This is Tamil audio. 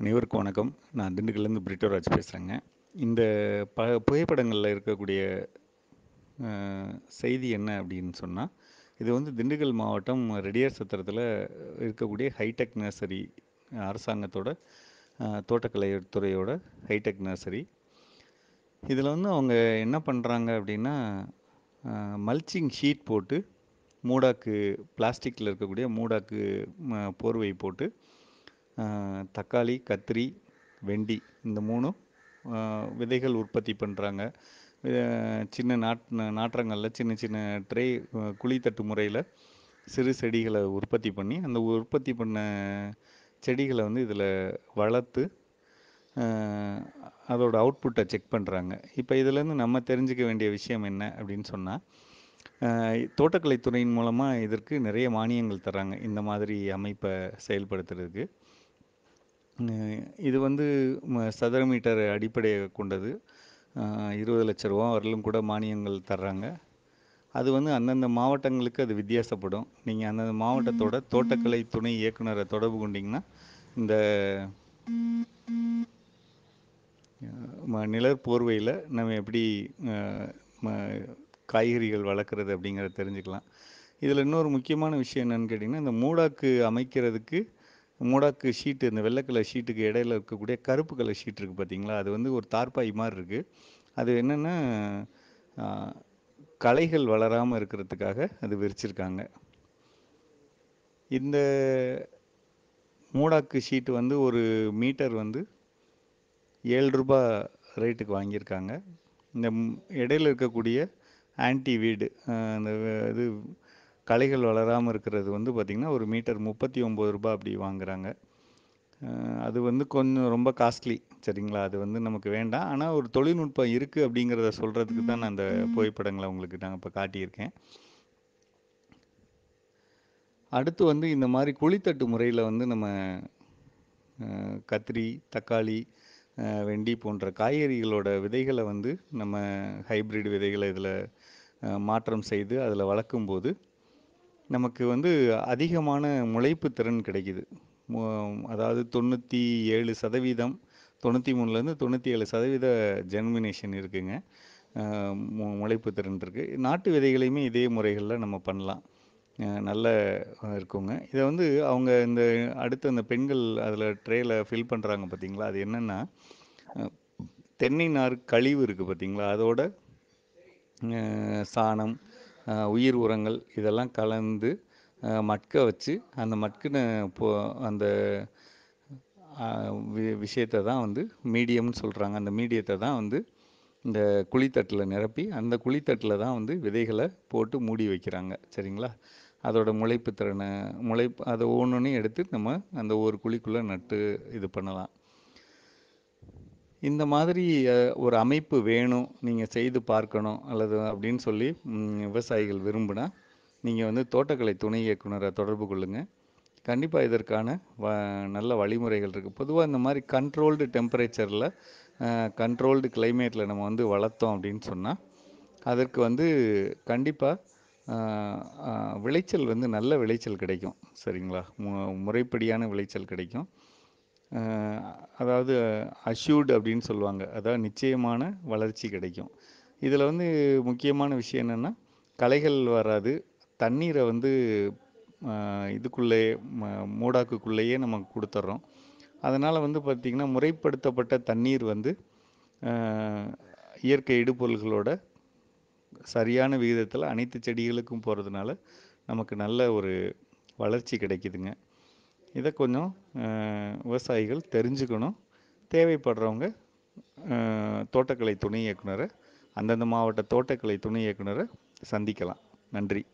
அனைவருக்கும் வணக்கம் நான் திண்டுக்கல்லேருந்து பிரிட்டோராஜ் பேசுகிறேங்க இந்த ப புகைப்படங்களில் இருக்கக்கூடிய செய்தி என்ன அப்படின்னு சொன்னால் இது வந்து திண்டுக்கல் மாவட்டம் ரெடியார் சத்திரத்தில் இருக்கக்கூடிய ஹைடெக் நர்சரி அரசாங்கத்தோட தோட்டக்கலை துறையோட ஹைடெக் நர்சரி இதில் வந்து அவங்க என்ன பண்ணுறாங்க அப்படின்னா மல்ச்சிங் ஷீட் போட்டு மூடாக்கு பிளாஸ்டிக்கில் இருக்கக்கூடிய மூடாக்கு போர்வை போட்டு தக்காளி கத்திரி வெண்டி இந்த மூணும் விதைகள் உற்பத்தி பண்ணுறாங்க சின்ன நாட் நாற்றங்களில் சின்ன சின்ன ட்ரே குழித்தட்டு முறையில் சிறு செடிகளை உற்பத்தி பண்ணி அந்த உற்பத்தி பண்ண செடிகளை வந்து இதில் வளர்த்து அதோடய அவுட்புட்டை செக் பண்ணுறாங்க இப்போ இதிலேருந்து நம்ம தெரிஞ்சுக்க வேண்டிய விஷயம் என்ன அப்படின்னு சொன்னால் தோட்டக்கலைத்துறையின் மூலமாக இதற்கு நிறைய மானியங்கள் தராங்க இந்த மாதிரி அமைப்பை செயல்படுத்துறதுக்கு இது வந்து சதுர மீட்டர் அடிப்படையாக கொண்டது இருபது லட்ச ரூபா வரலும் கூட மானியங்கள் தர்றாங்க அது வந்து அந்தந்த மாவட்டங்களுக்கு அது வித்தியாசப்படும் நீங்கள் அந்தந்த மாவட்டத்தோட தோட்டக்கலை துணை இயக்குனரை தொடர்பு கொண்டீங்கன்னா இந்த நிலர் போர்வையில் நம்ம எப்படி காய்கறிகள் வளர்க்குறது அப்படிங்கிறத தெரிஞ்சுக்கலாம் இதில் இன்னொரு முக்கியமான விஷயம் என்னென்னு கேட்டிங்கன்னா இந்த மூடாக்கு அமைக்கிறதுக்கு முடக்கு ஷீட்டு இந்த வெள்ளை கலர் ஷீட்டுக்கு இடையில இருக்கக்கூடிய கருப்பு கலர் ஷீட் இருக்குது பார்த்தீங்களா அது வந்து ஒரு தார்பாய் மாதிரி இருக்குது அது என்னென்னா களைகள் வளராமல் இருக்கிறதுக்காக அது விரிச்சிருக்காங்க இந்த மூடாக்கு ஷீட்டு வந்து ஒரு மீட்டர் வந்து ஏழு ரூபா ரேட்டுக்கு வாங்கியிருக்காங்க இந்த இடையில இருக்கக்கூடிய ஆன்டி வீடு அந்த இது களைகள் வளராமல் இருக்கிறது வந்து பார்த்திங்கன்னா ஒரு மீட்டர் முப்பத்தி ஒம்பது ரூபா அப்படி வாங்குகிறாங்க அது வந்து கொஞ்சம் ரொம்ப காஸ்ட்லி சரிங்களா அது வந்து நமக்கு வேண்டாம் ஆனால் ஒரு தொழில்நுட்பம் இருக்குது அப்படிங்கிறத சொல்கிறதுக்கு தான் நான் அந்த புகைப்படங்களை உங்களுக்கு நாங்கள் இப்போ காட்டியிருக்கேன் அடுத்து வந்து இந்த மாதிரி குழித்தட்டு முறையில் வந்து நம்ம கத்திரி தக்காளி வெண்டி போன்ற காய்கறிகளோட விதைகளை வந்து நம்ம ஹைப்ரிட் விதைகளை இதில் மாற்றம் செய்து அதில் வளர்க்கும்போது நமக்கு வந்து அதிகமான முளைப்பு திறன் கிடைக்குது அதாவது தொண்ணூற்றி ஏழு சதவீதம் தொண்ணூற்றி மூணுலேருந்து தொண்ணூற்றி ஏழு சதவீத ஜெர்மினேஷன் இருக்குங்க முளைப்பு திறன் இருக்குது நாட்டு விதைகளையுமே இதே முறைகளில் நம்ம பண்ணலாம் நல்ல இருக்குங்க இதை வந்து அவங்க இந்த அடுத்து அந்த பெண்கள் அதில் ட்ரேயில் ஃபில் பண்ணுறாங்க பார்த்தீங்களா அது என்னென்னா தென்னை நார் கழிவு இருக்குது பார்த்திங்களா அதோட சாணம் உயிர் உரங்கள் இதெல்லாம் கலந்து மட்க வச்சு அந்த மட்கின போ அந்த வி விஷயத்தை தான் வந்து மீடியம்னு சொல்கிறாங்க அந்த மீடியத்தை தான் வந்து இந்த குழித்தட்டில் நிரப்பி அந்த குழித்தட்டில் தான் வந்து விதைகளை போட்டு மூடி வைக்கிறாங்க சரிங்களா அதோட முளைப்பு திறனை முளைப்பு அதை ஒன்று எடுத்து நம்ம அந்த ஒரு குழிக்குள்ளே நட்டு இது பண்ணலாம் இந்த மாதிரி ஒரு அமைப்பு வேணும் நீங்கள் செய்து பார்க்கணும் அல்லது அப்படின்னு சொல்லி விவசாயிகள் விரும்புனா நீங்கள் வந்து தோட்டக்கலை துணை இயக்குனரை தொடர்பு கொள்ளுங்கள் கண்டிப்பாக இதற்கான வ நல்ல வழிமுறைகள் இருக்குது பொதுவாக இந்த மாதிரி கண்ட்ரோல்டு டெம்பரேச்சரில் கண்ட்ரோல்டு கிளைமேட்டில் நம்ம வந்து வளர்த்தோம் அப்படின்னு சொன்னால் அதற்கு வந்து கண்டிப்பாக விளைச்சல் வந்து நல்ல விளைச்சல் கிடைக்கும் சரிங்களா மு முறைப்படியான விளைச்சல் கிடைக்கும் அதாவது அஷ்யூர்டு அப்படின்னு சொல்லுவாங்க அதாவது நிச்சயமான வளர்ச்சி கிடைக்கும் இதில் வந்து முக்கியமான விஷயம் என்னென்னா களைகள் வராது தண்ணீரை வந்து இதுக்குள்ளே மூடாக்குக்குள்ளேயே நம்ம கொடுத்துட்றோம் அதனால் வந்து பார்த்திங்கன்னா முறைப்படுத்தப்பட்ட தண்ணீர் வந்து இயற்கை இடுபொருள்களோட சரியான விகிதத்தில் அனைத்து செடிகளுக்கும் போகிறதுனால நமக்கு நல்ல ஒரு வளர்ச்சி கிடைக்கிதுங்க இதை கொஞ்சம் விவசாயிகள் தெரிஞ்சுக்கணும் தேவைப்படுறவங்க தோட்டக்கலை துணை இயக்குனரை அந்தந்த மாவட்ட தோட்டக்கலை துணை இயக்குனரை சந்திக்கலாம் நன்றி